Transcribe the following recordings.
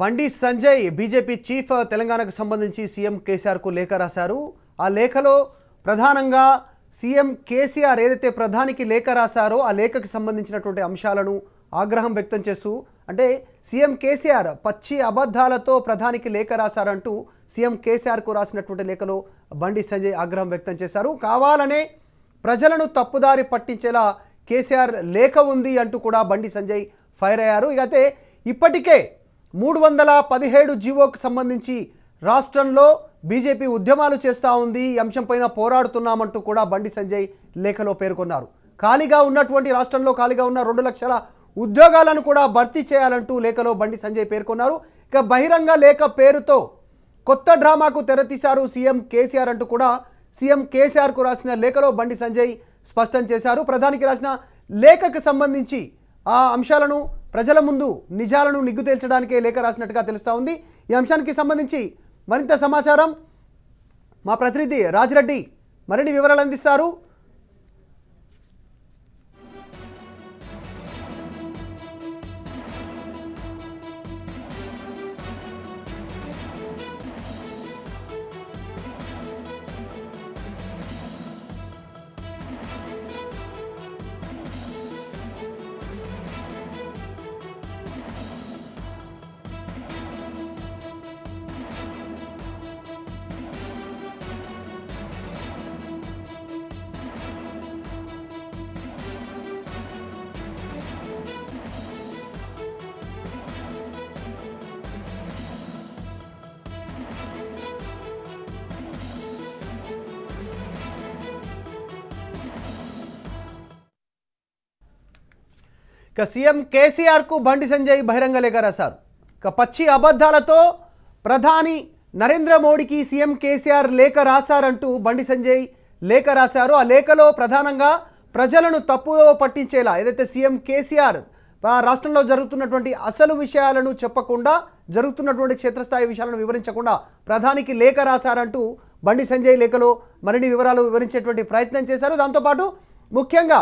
బండి Sanjay BJP chief తెలంగాణకు సంబంధించి సీఎం కేసీఆర్కు లేఖ రాశారు ఆ లేఖలో ప్రధానంగా సీఎం కేసీఆర్ ఏదైతే ప్రధానికి లేఖ రాశారో ఆ లేఖకు సంబంధించినటువంటి అంశాలను ఆగ్రహం వ్యక్తం చేస్తూ అంటే సీఎం కేసీఆర్ పచ్చి అబద్ధాలతో ప్రధానికి లేఖ రాశారంటూ సీఎం కేసీఆర్కు రాసినటువంటి లేఖలో బండి సంజయ్ ఆగ్రహం వ్యక్తం చేశారు కావాలనే ప్రజలను తప్పుదారి పట్టించేలా కేసీఆర్ లేఖ ఉంది అంటూ కూడా బండి సంజయ్ ఫైర్ అయ్యారు ఇక అయితే ఇప్పటికే మూడు వందల పదిహేడు జీవోకు సంబంధించి రాష్ట్రంలో బీజేపీ ఉద్యమాలు చేస్తూ ఉంది ఈ అంశంపైన పోరాడుతున్నామంటూ కూడా బండి సంజయ్ లేఖలో పేర్కొన్నారు ఖాళీగా ఉన్నటువంటి రాష్ట్రంలో ఖాళీగా ఉన్న రెండు లక్షల ఉద్యోగాలను కూడా భర్తీ చేయాలంటూ లేఖలో బండి సంజయ్ పేర్కొన్నారు ఇక బహిరంగ లేఖ పేరుతో కొత్త డ్రామాకు తెరతీశారు సీఎం కేసీఆర్ అంటూ కూడా సీఎం కేసీఆర్కు రాసిన లేఖలో బండి సంజయ్ స్పష్టం చేశారు ప్రధానికి రాసిన లేఖకు సంబంధించి ఆ అంశాలను ప్రజల ముందు నిజాలను నిగ్గు తేల్చడానికే లేఖ రాసినట్టుగా తెలుస్తూ ఉంది ఈ అంశానికి సంబంధించి మరింత సమాచారం మా ప్రతినిధి రాజిరెడ్డి మరిన్ని వివరాలు అందిస్తారు ఇక సీఎం కేసీఆర్కు బండి సంజయ్ బహిరంగ లేఖ రాశారు ఇక పచ్చి అబద్ధాలతో ప్రధాని నరేంద్ర మోడీకి సీఎం కేసీఆర్ లేఖ రాశారంటూ బండి సంజయ్ లేఖ రాశారు ఆ లేఖలో ప్రధానంగా ప్రజలను తప్పు పట్టించేలా ఏదైతే సీఎం కేసీఆర్ రాష్ట్రంలో జరుగుతున్నటువంటి అసలు విషయాలను చెప్పకుండా జరుగుతున్నటువంటి క్షేత్రస్థాయి విషయాలను వివరించకుండా ప్రధానికి లేఖ రాశారంటూ బండి సంజయ్ లేఖలో మరిన్ని వివరాలు వివరించేటువంటి ప్రయత్నం చేశారు దాంతోపాటు ముఖ్యంగా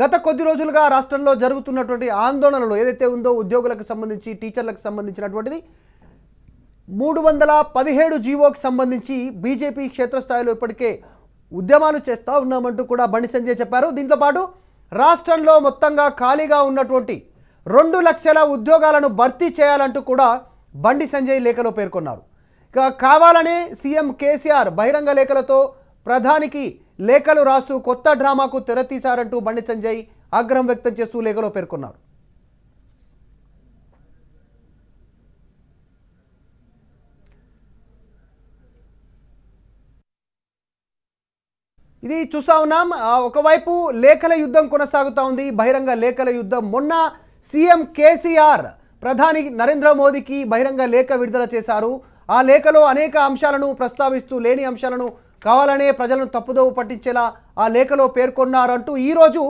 గత కొద్ది రోజులుగా రాష్ట్రంలో జరుగుతున్నటువంటి ఆందోళనలు ఏదైతే ఉందో ఉద్యోగులకు సంబంధించి టీచర్లకు సంబంధించినటువంటిది మూడు వందల పదిహేడు జీవోకి సంబంధించి బీజేపీ క్షేత్రస్థాయిలో ఇప్పటికే ఉద్యమాలు చేస్తూ ఉన్నామంటూ కూడా బండి సంజయ్ చెప్పారు దీంతో పాటు రాష్ట్రంలో మొత్తంగా ఖాళీగా ఉన్నటువంటి రెండు లక్షల ఉద్యోగాలను భర్తీ చేయాలంటూ కూడా బండి సంజయ్ లేఖలో పేర్కొన్నారు ఇక కావాలనే సీఎం కేసీఆర్ బహిరంగ లేఖలతో ప్రధానికి లేఖలు రాస్తూ కొత్త డ్రామాకు తెరతీశారంటూ బండి సంజయ్ ఆగ్రహం వ్యక్తం చేస్తూ లేఖలో పేర్కొన్నారు ఇది చూసా ఉన్నాం ఒకవైపు లేఖల యుద్ధం కొనసాగుతూ ఉంది బహిరంగ లేఖల యుద్ధం మొన్న సీఎం కేసీఆర్ ప్రధాని నరేంద్ర మోదీకి బహిరంగ లేఖ విడుదల చేశారు ఆ లేఖలో అనేక అంశాలను ప్రస్తావిస్తూ లేని అంశాలను కావాలనే ప్రజలను తప్పుదోవ పట్టించేలా ఆ లేఖలో పేర్కొన్నారంటూ ఈరోజు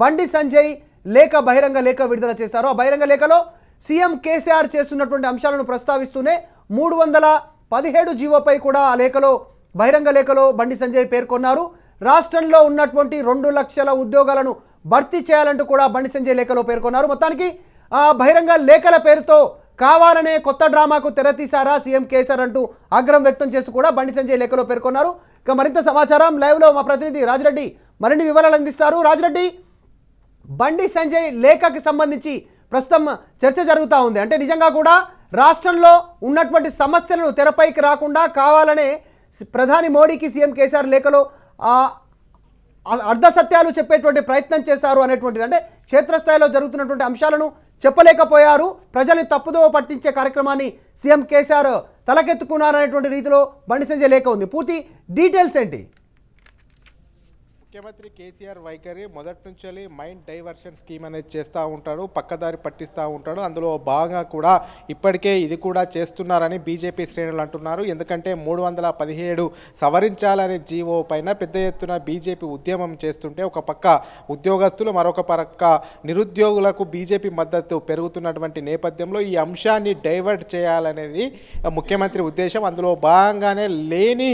బండి సంజయ్ లేఖ బహిరంగ లేఖ విడుదల చేశారు ఆ బహిరంగ లేఖలో సీఎం కేసీఆర్ చేస్తున్నటువంటి అంశాలను ప్రస్తావిస్తూనే మూడు వందల పదిహేడు జీవోపై కూడా ఆ లేఖలో బహిరంగ లేఖలో బండి సంజయ్ పేర్కొన్నారు రాష్ట్రంలో ఉన్నటువంటి రెండు లక్షల ఉద్యోగాలను భర్తీ చేయాలంటూ కూడా బండి సంజయ్ లేఖలో పేర్కొన్నారు మొత్తానికి ఆ బహిరంగ లేఖల పేరుతో కావాలనే కొత్త డ్రామాకు తెరతీశారా సీఎం కేసీఆర్ అంటూ ఆగ్రహం వ్యక్తం చేస్తూ కూడా బండి సంజయ్ లేఖలో పేర్కొన్నారు ఇక మరింత సమాచారం లైవ్లో మా ప్రతినిధి రాజరెడ్డి మరిన్ని వివరాలు అందిస్తారు రాజరెడ్డి బండి సంజయ్ లేఖకి సంబంధించి ప్రస్తుతం చర్చ జరుగుతూ ఉంది అంటే నిజంగా కూడా రాష్ట్రంలో ఉన్నటువంటి సమస్యలను తెరపైకి రాకుండా కావాలనే ప్రధాని మోడీకి సీఎం కేసీఆర్ లేఖలో అర్ధ సత్యాలు చెప్పేటువంటి ప్రయత్నం చేశారు అనేటువంటిది అంటే క్షేత్రస్థాయిలో జరుగుతున్నటువంటి అంశాలను చెప్పలేకపోయారు ప్రజల్ని తప్పుదో పట్టించే కార్యక్రమాన్ని సీఎం కేసీఆర్ తలకెత్తుకున్నారనేటువంటి రీతిలో బండి సంజయ్ లేక ఉంది పూర్తి డీటెయిల్స్ ఏంటి ముఖ్యమంత్రి కేసీఆర్ వైఖరి మొదటి నుంచి మైండ్ డైవర్షన్ స్కీమ్ అనేది చేస్తూ ఉంటాడు పక్కదారి పట్టిస్తూ ఉంటాడు అందులో భాగంగా కూడా ఇప్పటికే ఇది కూడా చేస్తున్నారని బీజేపీ శ్రేణులు అంటున్నారు ఎందుకంటే మూడు వందల పదిహేడు సవరించాలనే జీవో పైన పెద్ద ఎత్తున బీజేపీ ఉద్యమం చేస్తుంటే ఒక పక్క ఉద్యోగస్తులు మరొక పక్క నిరుద్యోగులకు బీజేపీ మద్దతు పెరుగుతున్నటువంటి నేపథ్యంలో ఈ అంశాన్ని డైవర్ట్ చేయాలనేది ముఖ్యమంత్రి ఉద్దేశం అందులో భాగంగానే లేని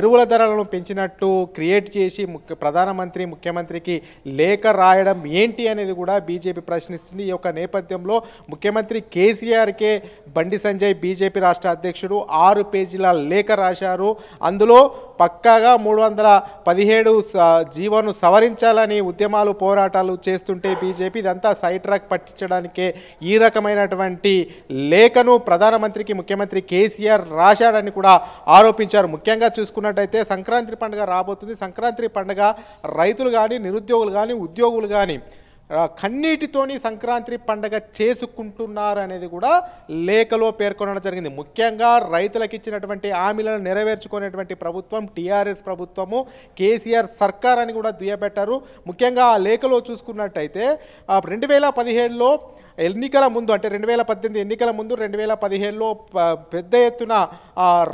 ఎరువుల ధరలను పెంచినట్టు క్రియేట్ చేసి ముఖ్య ప్రధానమంత్రి ముఖ్యమంత్రికి లేఖ రాయడం ఏంటి అనేది కూడా బీజేపీ ప్రశ్నిస్తుంది ఈ యొక్క నేపథ్యంలో ముఖ్యమంత్రి కేసీఆర్కే బండి సంజయ్ బీజేపీ రాష్ట్ర అధ్యక్షుడు ఆరు పేజీల లేఖ రాశారు అందులో పక్కాగా మూడు వందల పదిహేడు జీవోను సవరించాలని ఉద్యమాలు పోరాటాలు చేస్తుంటే బీజేపీ ఇదంతా సైడ్ ట్రాక్ పట్టించడానికే ఈ రకమైనటువంటి లేఖను ప్రధానమంత్రికి ముఖ్యమంత్రి కేసీఆర్ రాశాడని కూడా ఆరోపించారు ముఖ్యంగా చూసుకున్నట్టయితే సంక్రాంతి పండుగ రాబోతుంది సంక్రాంతి పండుగ రైతులు కానీ నిరుద్యోగులు కానీ ఉద్యోగులు కానీ కన్నీటితోని సంక్రాంతి పండగ చేసుకుంటున్నారు అనేది కూడా లేఖలో పేర్కొనడం జరిగింది ముఖ్యంగా రైతులకు ఇచ్చినటువంటి హామీలను నెరవేర్చుకునేటువంటి ప్రభుత్వం టీఆర్ఎస్ ప్రభుత్వము కేసీఆర్ సర్కార్ అని కూడా దుయ్యబెట్టారు ముఖ్యంగా ఆ లేఖలో చూసుకున్నట్టయితే రెండు వేల పదిహేడులో ఎన్నికల ముందు అంటే రెండు వేల పద్దెనిమిది ఎన్నికల ముందు రెండు వేల పదిహేడులో పెద్ద ఎత్తున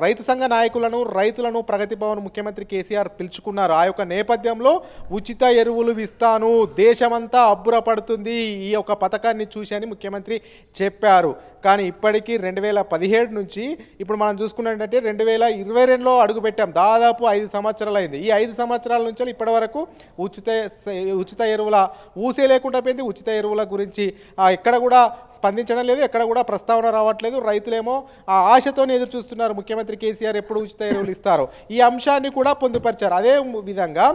రైతు సంఘ నాయకులను రైతులను ప్రగతి భవన్ ముఖ్యమంత్రి కేసీఆర్ పిలుచుకున్నారు ఆ యొక్క నేపథ్యంలో ఉచిత ఎరువులు ఇస్తాను దేశమంతా అబ్బురపడుతుంది ఈ యొక్క పథకాన్ని చూసి అని ముఖ్యమంత్రి చెప్పారు కానీ ఇప్పటికీ రెండు వేల పదిహేడు నుంచి ఇప్పుడు మనం చూసుకున్నట్టే రెండు వేల ఇరవై రెండులో అడుగుపెట్టాం దాదాపు ఐదు సంవత్సరాలు అయింది ఈ ఐదు సంవత్సరాల నుంచి ఇప్పటి వరకు ఉచిత ఉచిత ఎరువుల ఊసే లేకుండా పోయింది ఉచిత ఎరువుల గురించి ఎక్కడ ఎక్కడ కూడా స్పందించడం లేదు ఎక్కడ కూడా ప్రస్తావన రావట్లేదు రైతులేమో ఆ ఆశతోనే ఎదురు చూస్తున్నారు ముఖ్యమంత్రి కేసీఆర్ ఎప్పుడు ఉచిత ఎరువులు ఇస్తారు ఈ అంశాన్ని కూడా పొందుపరిచారు అదే విధంగా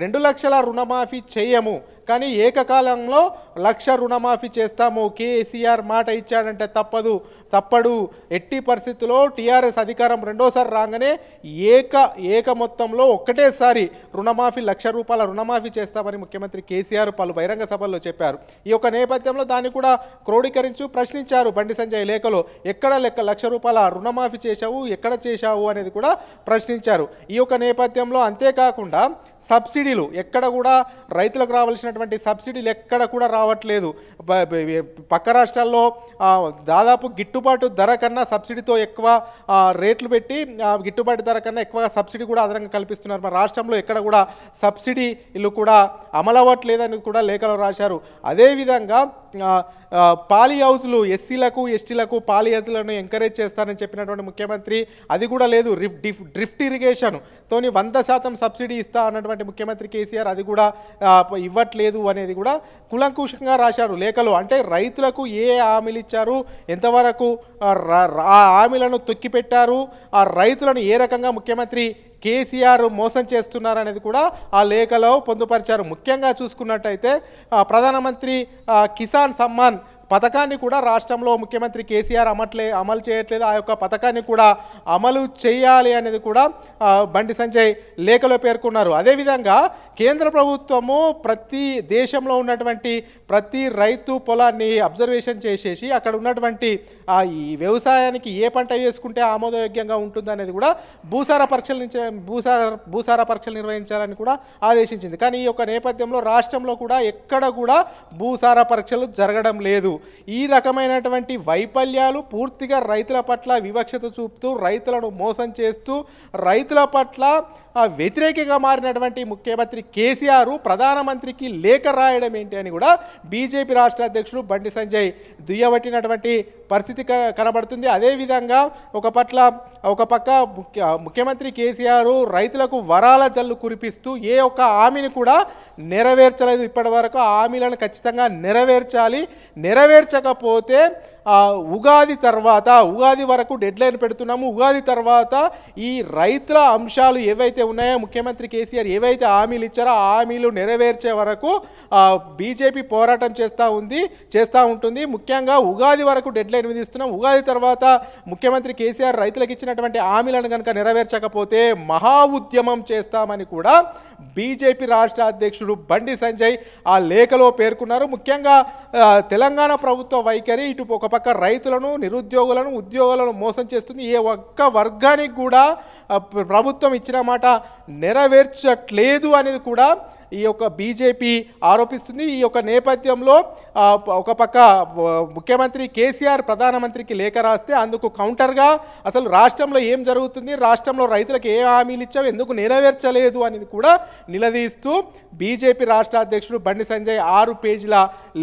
రెండు లక్షల రుణమాఫీ చేయము కానీ ఏకకాలంలో లక్ష రుణమాఫీ చేస్తాము కేసీఆర్ మాట ఇచ్చాడంటే తప్పదు తప్పడు ఎట్టి పరిస్థితుల్లో టీఆర్ఎస్ అధికారం రెండోసారి రాగానే ఏక ఏక మొత్తంలో ఒక్కటేసారి రుణమాఫీ లక్ష రూపాయల రుణమాఫీ చేస్తామని ముఖ్యమంత్రి కేసీఆర్ పలు బహిరంగ సభల్లో చెప్పారు ఈ యొక్క నేపథ్యంలో దాన్ని కూడా క్రోడీకరించు ప్రశ్నించారు బండి సంజయ్ లేఖలో ఎక్కడ లెక్క లక్ష రూపాయల రుణమాఫీ చేశావు ఎక్కడ చేశావు అనేది కూడా ప్రశ్నించారు ఈ యొక్క నేపథ్యంలో అంతేకాకుండా సబ్సిడీలు ఎక్కడ కూడా రైతులకు రావాల్సినటువంటి సబ్సిడీలు ఎక్కడ కూడా రావట్లేదు పక్క రాష్ట్రాల్లో దాదాపు గిట్టుబాటు ధర కన్నా సబ్సిడీతో ఎక్కువ రేట్లు పెట్టి గిట్టుబాటు ధర కన్నా ఎక్కువ సబ్సిడీ కూడా అదనంగా కల్పిస్తున్నారు మన రాష్ట్రంలో ఎక్కడ కూడా సబ్సిడీలు కూడా అమలవ్వట్లేదని కూడా లేఖలో రాశారు అదేవిధంగా పాలీ హౌస్లు ఎస్సీలకు ఎస్టీలకు పాలీ హౌస్లను ఎంకరేజ్ చేస్తానని చెప్పినటువంటి ముఖ్యమంత్రి అది కూడా లేదు డ్రిఫ్ట్ ఇరిగేషన్ తోని వంద శాతం సబ్సిడీ ఇస్తా అన్నటువంటి ఉన్నటువంటి ముఖ్యమంత్రి కేసీఆర్ అది కూడా ఇవ్వట్లేదు అనేది కూడా కులంకుశంగా రాశారు లేఖలో అంటే రైతులకు ఏ హామీలు ఇచ్చారు ఎంతవరకు ఆ హామీలను తొక్కిపెట్టారు ఆ రైతులను ఏ రకంగా ముఖ్యమంత్రి కేసీఆర్ మోసం చేస్తున్నారు అనేది కూడా ఆ లేఖలో పొందుపరిచారు ముఖ్యంగా చూసుకున్నట్టయితే ప్రధానమంత్రి కిసాన్ సమ్మాన్ పథకాన్ని కూడా రాష్ట్రంలో ముఖ్యమంత్రి కేసీఆర్ అమట్లే అమలు చేయట్లేదు ఆ యొక్క పథకాన్ని కూడా అమలు చేయాలి అనేది కూడా బండి సంజయ్ లేఖలో పేర్కొన్నారు అదేవిధంగా కేంద్ర ప్రభుత్వము ప్రతి దేశంలో ఉన్నటువంటి ప్రతి రైతు పొలాన్ని అబ్జర్వేషన్ చేసేసి అక్కడ ఉన్నటువంటి ఈ వ్యవసాయానికి ఏ పంట వేసుకుంటే ఆమోదయోగ్యంగా ఉంటుందనేది కూడా భూసార పరీక్షలు భూసార భూసార పరీక్షలు నిర్వహించాలని కూడా ఆదేశించింది కానీ ఈ యొక్క నేపథ్యంలో రాష్ట్రంలో కూడా ఎక్కడ కూడా భూసార పరీక్షలు జరగడం లేదు ఈ రకమైనటువంటి వైఫల్యాలు పూర్తిగా రైతుల పట్ల వివక్షత చూపుతూ రైతులను మోసం చేస్తూ రైతుల పట్ల వ్యతిరేకంగా మారినటువంటి ముఖ్యమంత్రి కేసీఆర్ ప్రధానమంత్రికి లేఖ రాయడం ఏంటి అని కూడా బీజేపీ రాష్ట్ర అధ్యక్షుడు బండి సంజయ్ దుయ్యబట్టినటువంటి పరిస్థితి కనబడుతుంది అదేవిధంగా ఒక పట్ల ఒక పక్క ముఖ్య ముఖ్యమంత్రి కేసీఆర్ రైతులకు వరాల జల్లు కురిపిస్తూ ఏ ఒక్క హామీని కూడా నెరవేర్చలేదు ఇప్పటి వరకు హామీలను ఖచ్చితంగా నెరవేర్చాలి నెరవేర్ నెరవేర్చకపోతే ఉగాది తర్వాత ఉగాది వరకు డెడ్ లైన్ పెడుతున్నాము ఉగాది తర్వాత ఈ రైతుల అంశాలు ఏవైతే ఉన్నాయో ముఖ్యమంత్రి కేసీఆర్ ఏవైతే హామీలు ఇచ్చారో ఆ హామీలు నెరవేర్చే వరకు బీజేపీ పోరాటం చేస్తూ ఉంది చేస్తూ ఉంటుంది ముఖ్యంగా ఉగాది వరకు డెడ్ లైన్ విధిస్తున్నాం ఉగాది తర్వాత ముఖ్యమంత్రి కేసీఆర్ రైతులకు ఇచ్చినటువంటి హామీలను కనుక నెరవేర్చకపోతే మహా ఉద్యమం చేస్తామని కూడా బీజేపీ రాష్ట్ర అధ్యక్షుడు బండి సంజయ్ ఆ లేఖలో పేర్కొన్నారు ముఖ్యంగా తెలంగాణ ప్రభుత్వ వైఖరి ఇటు ఒక పక్క రైతులను నిరుద్యోగులను ఉద్యోగులను మోసం చేస్తుంది ఏ ఒక్క వర్గానికి కూడా ప్రభుత్వం ఇచ్చిన మాట నెరవేర్చట్లేదు అనేది కూడా ఈ యొక్క బీజేపీ ఆరోపిస్తుంది ఈ యొక్క నేపథ్యంలో ఒక పక్క ముఖ్యమంత్రి కేసీఆర్ ప్రధానమంత్రికి లేఖ రాస్తే అందుకు కౌంటర్గా అసలు రాష్ట్రంలో ఏం జరుగుతుంది రాష్ట్రంలో రైతులకు ఏ హామీలు ఇచ్చావు ఎందుకు నెరవేర్చలేదు అనేది కూడా నిలదీస్తూ బీజేపీ రాష్ట్ర అధ్యక్షుడు బండి సంజయ్ ఆరు పేజీల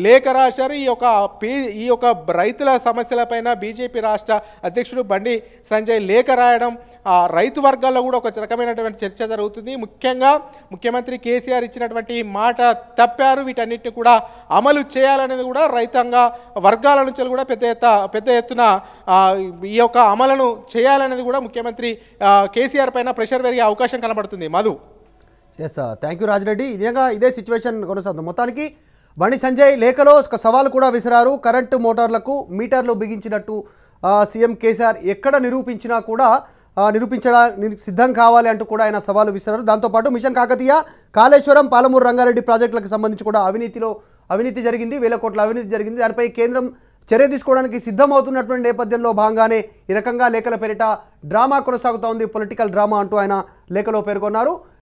లేఖ రాశారు ఈ యొక్క పే ఈ యొక్క రైతుల సమస్యలపైన బీజేపీ రాష్ట్ర అధ్యక్షుడు బండి సంజయ్ లేఖ రాయడం రైతు వర్గాల్లో కూడా ఒక రకమైనటువంటి చర్చ జరుగుతుంది ముఖ్యంగా ముఖ్యమంత్రి కేసీఆర్ ఇచ్చిన ఇచ్చినటువంటి మాట తప్పారు వీటన్నిటిని కూడా అమలు చేయాలనేది కూడా రైతాంగ వర్గాల నుంచి కూడా పెద్ద ఎత్త పెద్ద ఎత్తున ఈ యొక్క అమలును చేయాలనేది కూడా ముఖ్యమంత్రి కేసీఆర్ పైన ప్రెషర్ పెరిగే అవకాశం కనబడుతుంది Madhu yes thank you Rajireddy నిజంగా ఇదే సిచ్యువేషన్ కొనసాగుతుంది మొత్తానికి బండి సంజయ్ లేఖలో ఒక సవాల్ కూడా విసిరారు కరెంటు మోటార్లకు మీటర్లు బిగించినట్టు సీఎం కేసీఆర్ ఎక్కడ నిరూపించినా కూడా నిరూపించడానికి సిద్ధం కావాలి అంటూ కూడా ఆయన సవాలు విసిరారు దాంతోపాటు మిషన్ కాకతీయ కాళేశ్వరం పాలమూరు రంగారెడ్డి ప్రాజెక్టులకు సంబంధించి కూడా అవినీతిలో అవినీతి జరిగింది వేల కోట్ల అవినీతి జరిగింది దానిపై కేంద్రం చర్య తీసుకోవడానికి సిద్ధమవుతున్నటువంటి నేపథ్యంలో భాగంగానే ఈ రకంగా లేఖల పేరిట డ్రామా కొనసాగుతూ ఉంది పొలిటికల్ డ్రామా అంటూ ఆయన లేఖలో పేర్కొన్నారు